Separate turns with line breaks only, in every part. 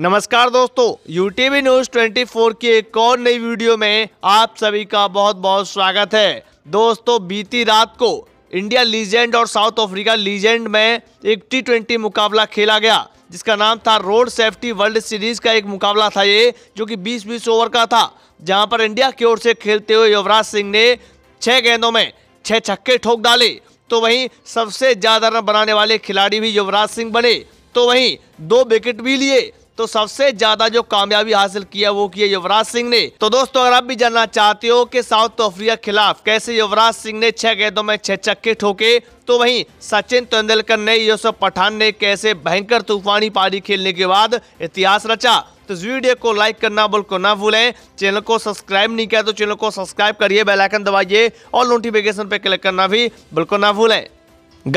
नमस्कार दोस्तों UTV news 24 की एक और नई वीडियो में आप सभी का बहुत बहुत स्वागत है दोस्तों बीती रात को इंडिया लीजेंड और साउथ अफ्रीका लीजेंड में एक टी ट्वेंटी मुकाबला खेला गया जिसका नाम था रोड सेफ्टी वर्ल्ड सीरीज का एक मुकाबला था ये जो कि 20-20 ओवर का था जहां पर इंडिया की ओर से खेलते हुए युवराज सिंह ने छह गेंदों में छह छक्के ठोक डाले तो वहीं सबसे ज्यादा रन बनाने वाले खिलाड़ी भी युवराज सिंह बने तो वहीं दो विकेट भी लिए तो सबसे ज्यादा जो कामयाबी हासिल किया वो किया युवराज सिंह ने तो दोस्तों अगर आप भी जानना चाहते हो कि साउथ अफ्रीका खिलाफ कैसे युवराज सिंह ने छह गेंदों में छह छक्के ठोके तो वहीं सचिन तेंदुलकर ने यूसुफ पठान ने कैसे भयंकर तूफानी पारी खेलने के बाद इतिहास रचा तो इस वीडियो को लाइक करना बिल्कुल ना भूलें चैनल को सब्सक्राइब नहीं किया तो चैनल को सब्सक्राइब करिए बेल आइकन दबाइए और नोटिफिकेशन पर क्लिक करना भी बिल्कुल ना भूलें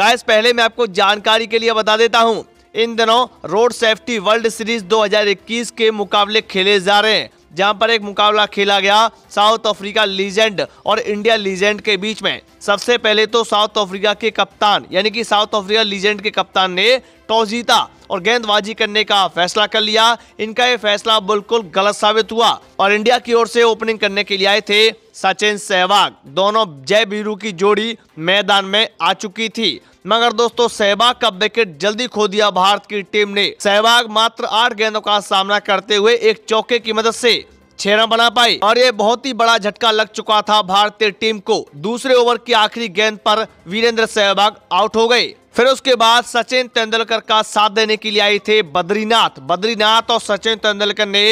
गाइस पहले मैं आपको जानकारी के लिए बता देता हूँ इन दिनों रोड सेफ्टी वर्ल्ड सीरीज 2021 के मुकाबले खेले जा रहे हैं जहां पर एक मुकाबला खेला गया साउथ अफ्रीका लीजेंड और इंडिया लीजेंड के बीच में सबसे पहले तो साउथ अफ्रीका के कप्तान यानी कि साउथ अफ्रीका लीजेंड के कप्तान ने टॉस जीता और गेंदबाजी करने का फैसला कर लिया इनका ये फैसला बिल्कुल गलत साबित हुआ और इंडिया की ओर से ओपनिंग करने के लिए आए थे सचिन सहवाग दोनों जय भीरू की जोड़ी मैदान में आ चुकी थी मगर दोस्तों सहवाग का विकेट जल्दी खो दिया भारत की टीम ने सहवाग मात्र आठ गेंदों का सामना करते हुए एक चौके की मदद से छह रन बना पाई और ये बहुत ही बड़ा झटका लग चुका था भारतीय टीम को दूसरे ओवर की आखिरी गेंद पर वीरेंद्र सहवाग आउट हो गए फिर उसके बाद सचिन तेंदुलकर का साथ देने के लिए आए थे बद्रीनाथ बद्रीनाथ और सचिन तेंदुलकर ने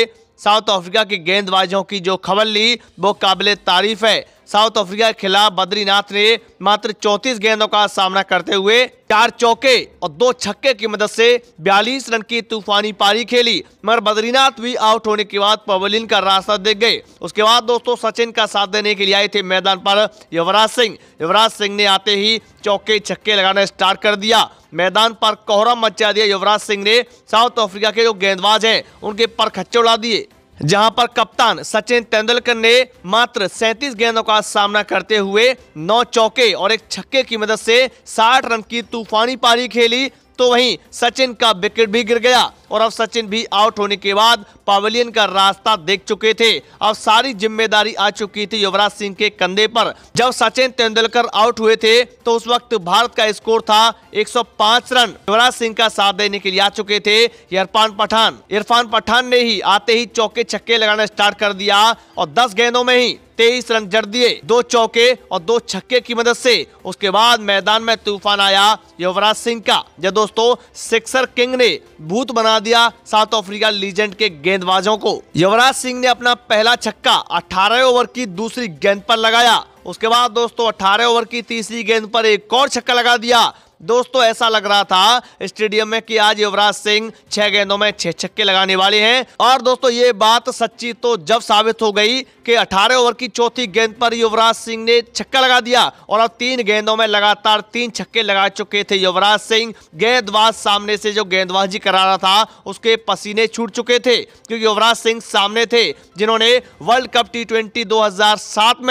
साउथ अफ्रीका के गेंदबाजों की जो खबर ली वो काबिल तारीफ है साउथ अफ्रीका के खिलाफ बद्रीनाथ ने मात्र 34 गेंदों का सामना करते हुए चार चौके और दो छक्के की मदद से 42 रन की तूफानी पारी खेली मगर बद्रीनाथ भी आउट होने के बाद पवलिन का रास्ता देख गए उसके बाद दोस्तों सचिन का साथ देने के लिए आए थे मैदान पर युवराज सिंह युवराज सिंह ने आते ही चौके छक्के लगाना स्टार्ट कर दिया मैदान पर कोहरा मचा दिया युवराज सिंह ने साउथ अफ्रीका के जो गेंदबाज हैं उनके पर खच्चे उड़ा दिए जहां पर कप्तान सचिन तेंदुलकर ने मात्र 37 गेंदों का सामना करते हुए नौ चौके और एक छक्के की मदद से 60 रन की तूफानी पारी खेली तो वहीं सचिन का विकेट भी गिर गया और अब सचिन भी आउट होने के बाद पवेलियन का रास्ता देख चुके थे अब सारी जिम्मेदारी आ चुकी थी युवराज सिंह के कंधे पर जब सचिन तेंदुलकर आउट हुए थे तो उस वक्त भारत का स्कोर था 105 रन युवराज सिंह का साथ देने के लिए आ चुके थे इरफान पठान इरफान पठान ने ही आते ही चौके छक्के लगाना स्टार्ट कर दिया और दस गेंदों में ही तेईस रन जड़ दिए दो चौके और दो छक्के की मदद से उसके बाद मैदान में तूफान आया युवराज सिंह का जब दोस्तों सिक्सर किंग ने भूत बना दिया साउथ अफ्रीका लीजेंड के गेंदबाजों को युवराज सिंह ने अपना पहला छक्का अठारह ओवर की दूसरी गेंद पर लगाया उसके बाद दोस्तों 18 ओवर की तीसरी गेंद पर एक और छक्का लगा दिया दोस्तों ऐसा लग रहा था स्टेडियम में कि आज युवराज सिंह छह गेंदों में छह छक्के लगाने वाले हैं और दोस्तों ये बात सच्ची तो जब साबित हो गई कि 18 ओवर की चौथी गेंद पर युवराज सिंह ने छक्का लगा दिया और अब तीन गेंदों में लगातार तीन छक्के लगा चुके थे युवराज सिंह गेंदबाज सामने से जो गेंदबाजी करा रहा था उसके पसीने छूट चुके थे क्योंकि युवराज सिंह सामने थे जिन्होंने वर्ल्ड कप टी ट्वेंटी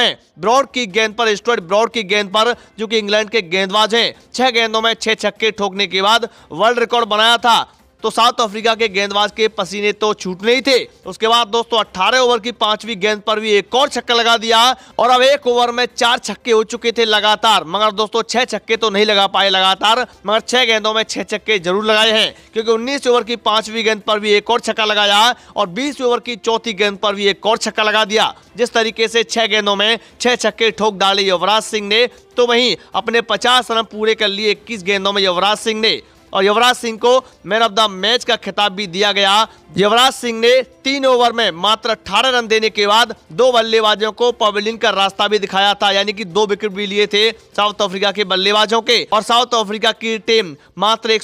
में ब्रॉड की गेंद पर स्टोर ब्रॉड की गेंद पर जो कि इंग्लैंड के गेंदबाज हैं छह गेंदों गेंदों में छह छक्के ठोकने के बाद वर्ल्ड रिकॉर्ड बनाया था तो साउथ अफ्रीका के गेंदबाज के पसीने तो छूटने ही थे उसके बाद दोस्तों 18 ओवर की पांचवी गेंद पर भी एक और छक्का लगा दिया और अब एक ओवर में चार छक्के हो चुके थे लगातार मगर दोस्तों छह छक्के तो नहीं लगा पाए लगातार मगर छह गेंदों में छह छक्के जरूर लगाए हैं क्योंकि उन्नीस ओवर की पांचवी गेंद पर भी एक और छक्का लगाया और बीस ओवर की चौथी गेंद पर भी एक और छक्का लगा दिया जिस तरीके से छह गेंदों में छह छक्के ठोक डाले युवराज सिंह ने तो वहीं अपने 50 रन पूरे कर लिए 21 गेंदों में युवराज सिंह ने और युवराज सिंह को मैन ऑफ द मैच का खिताब भी दिया गया युवराज सिंह ने तीन ओवर में मात्र अठारह रन देने के बाद दो बल्लेबाजों को पवेलिन का रास्ता भी दिखाया था यानी कि दो विकेट भी लिए थे साउथ अफ्रीका के बल्लेबाजों के और साउथ अफ्रीका की टीम मात्र एक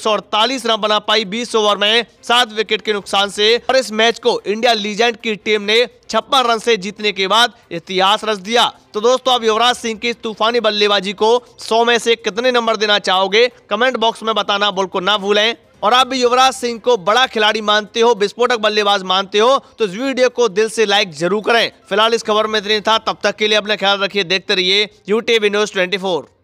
रन बना पाई बीस ओवर में सात विकेट के नुकसान से और इस मैच को इंडिया लीजेंड की टीम ने छप्पन रन से जीतने के बाद इतिहास रच दिया तो दोस्तों आप युवराज सिंह की तूफानी बल्लेबाजी को सौ में से कितने नंबर देना चाहोगे कमेंट बॉक्स में बताना बिल्कुल ना भूलें और आप भी युवराज सिंह को बड़ा खिलाड़ी मानते हो विस्फोटक बल्लेबाज मानते हो तो इस वीडियो को दिल से लाइक जरूर करें फिलहाल इस खबर में इतनी था तब तक के लिए अपना ख्याल रखिए देखते रहिए यूट्यूब न्यूज ट्वेंटी